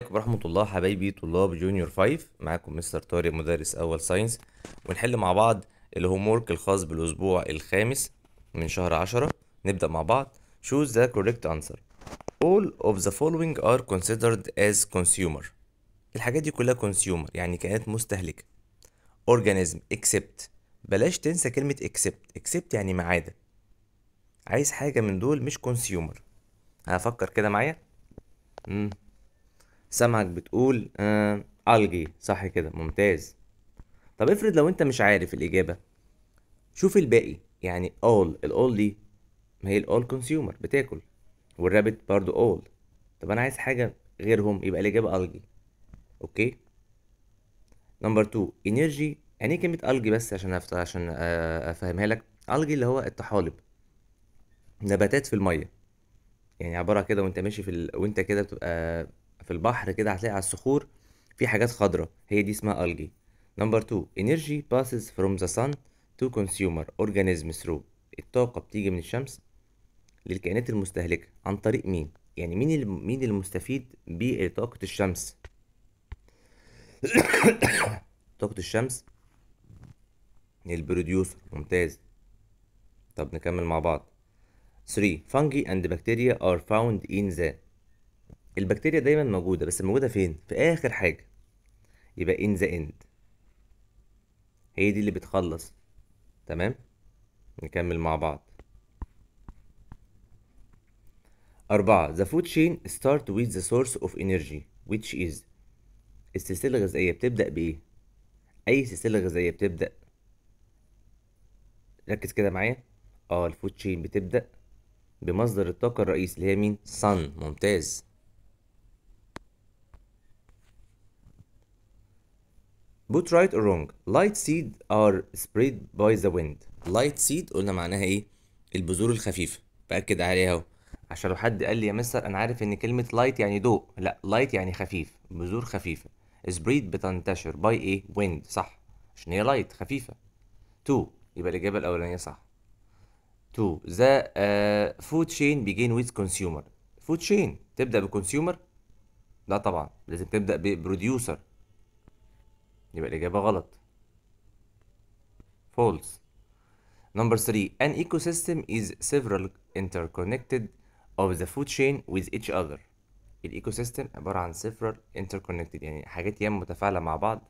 عليكم ورحمة الله حبايبي طلاب جونيور 5 معاكم مستر طارق مدرس أول ساينس ونحل مع بعض الهوم ورك الخاص بالأسبوع الخامس من شهر 10 نبدأ مع بعض choose the correct answer all of the following are considered as consumer الحاجات دي كلها consumer يعني كائنات مستهلكة organism except بلاش تنسى كلمة except except يعني ما عايز حاجة من دول مش consumer هفكر كده معايا امم سامعك بتقول آه الجي صح كده ممتاز طب افرض لو انت مش عارف الاجابه شوف الباقي يعني all الاول دي ما هي الاول كونسيومر بتاكل والرابت برضو اول طب انا عايز حاجه غيرهم يبقى الاجابه الجي اوكي نمبر 2 انرجي يعني ايه كلمه الجي بس عشان أفت... عشان آه، افهمها لك الجي اللي هو الطحالب نباتات في الميه يعني عباره كده وانت ماشي في ال... وانت كده بتبقى في البحر كده هتلاقي على الصخور في حاجات خضراء هي دي اسمها algae نمبر 2 energy passes from the sun to consumer organisms through الطاقة بتيجي من الشمس للكائنات المستهلكة عن طريق مين يعني مين اللي مين المستفيد بطاقة الشمس طاقة الشمس البروديوسر ممتاز طب نكمل مع بعض 3 fungi and bacteria are found in the البكتيريا دايما موجوده بس موجوده فين في اخر حاجه يبقى ان ذا اند هي دي اللي بتخلص تمام نكمل مع بعض أربعة The food chain start with the source of energy which is السلسلة الغذائية بتبدأ بإيه؟ أي سلسلة غذائية بتبدأ ركز كده معايا اه الفود تشين بتبدأ بمصدر الطاقة الرئيسي اللي هي مين؟ sun ممتاز بوت right or wrong, light سيد are سبريد by the wind. Light seed قلنا معناها ايه؟ البذور الخفيفة، بأكد عليها اهو. عشان لو حد قال لي يا مستر أنا عارف إن كلمة light يعني ضوء، لا light يعني خفيف، بذور خفيفة. سبريد بتنتشر باي ايه؟ ويند صح، عشان هي لايت خفيفة. تو يبقى الإجابة الأولانية صح. تو ذا فود تشين بيجين ويز كونسيومر. فود تشين تبدأ بكونسيومر؟ لا طبعا، لازم تبدأ ببروديوسر. يبقى الإجابة غلط false number three an ecosystem is several interconnected of the food chain with each other الايكو سيستم عبارة عن several interconnected يعني حاجات ياما متفاعلة مع بعض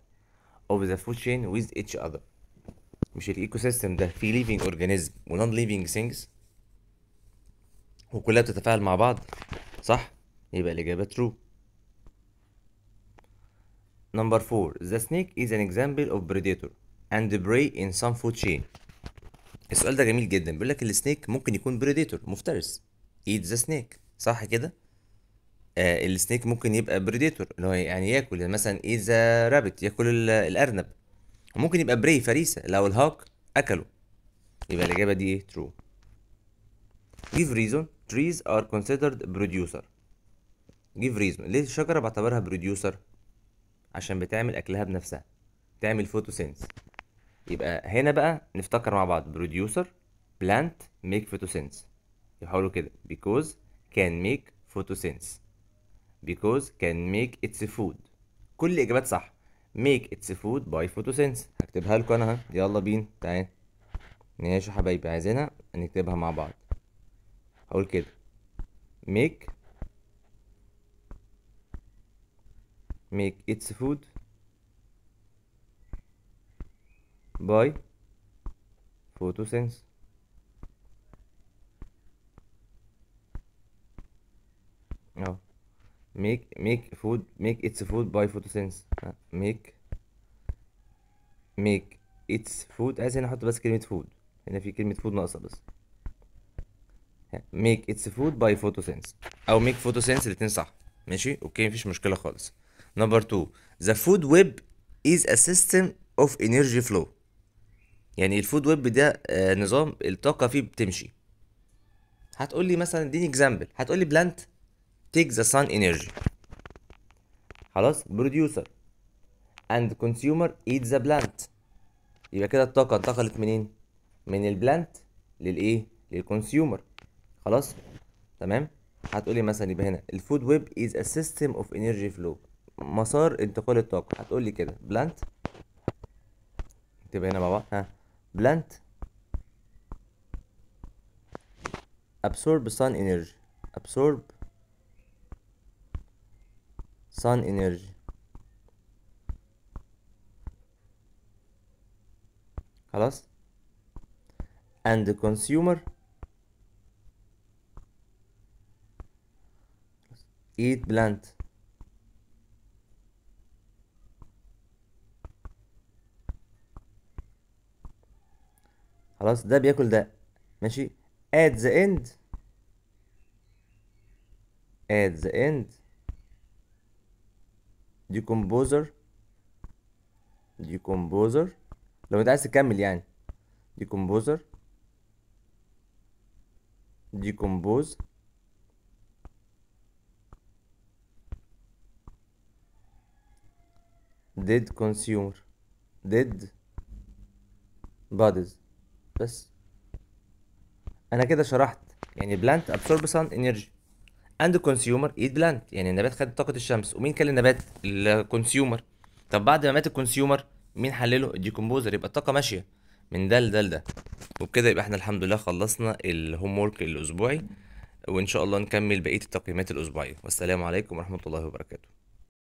of the food chain with each other مش الايكو سيستم ده فيه living organism و non living things وكلها بتتفاعل مع بعض صح يبقى الإجابة true Number 4. The snake is an example of predator and prey in some food chain. السؤال ده جميل جدا بيقول لك السنيك ممكن يكون بريديتور مفترس eat ذا سنيك صح كده آه السنيك ممكن يبقى بريديتور اللي هو يعني ياكل يعني مثلا eat ذا رابت ياكل الارنب وممكن يبقى بري فريسه لو الهاك اكله يبقى الاجابه دي ايه ترو. give reason trees are considered producer give reason ليه الشجره بعتبرها بروديوسر عشان بتعمل اكلها بنفسها تعمل فوتوسينس يبقى هنا بقى نفتكر مع بعض بروديوسر بلانت ميك فوتوسينس يحاولوا كده كان ميك فوتو سينس بيكوز كان ميك اتس فود كل الاجابات صح اتس فود باي فوتو سينس هكتبها لكم انا ها يلا بينا تعالى ماشي يا حبايبي عايزينها نكتبها مع بعض هقول كده ميك make its food by photosynthesis no make make food make its food by photosynthesis make make its food عايز هنا احط بس كلمه food هنا في كلمه food ناقصه بس make its food by photosynthesis او make photosynthesis الاثنين صح ماشي اوكي مفيش مشكله خالص نمبر 2 the food web is a system of energy flow يعني الفود ويب ده آه، نظام الطاقه فيه بتمشي هتقول لي مثلا اديني اكزامبل هتقول لي بلانت تيك ذا sun energy خلاص producer and consumer eat the plant يبقى كده الطاقه انتقلت منين من البلانت للايه للكونسيومر خلاص تمام هتقولي مثلا يبقى هنا الفود ويب از ا سيستم اوف انرجي فلو مسار انتقال الطاقة هتقول لي كده بلانت تبقى هنا مع بعض ها بلانت absorb sun energy absorb sun energy خلاص and the consumer eat plant خلاص ده بياكل ده ماشي at the end at the end decomposer decomposer لو انت عايز تكمل يعني decomposer decompose did consumer did bodies بس انا كده شرحت يعني بلانت ابسورب سان انرجي اند كونسيومر ايت بلانت يعني النبات خد طاقه الشمس ومين كان النبات الكونسيومر طب بعد ما مات الكونسيومر مين حلله الديكومبوزر يبقى الطاقه ماشيه من ده لده لده وبكده يبقى احنا الحمد لله خلصنا الهوم ورك الاسبوعي وان شاء الله نكمل بقيه التقييمات الاسبوعيه والسلام عليكم ورحمه الله وبركاته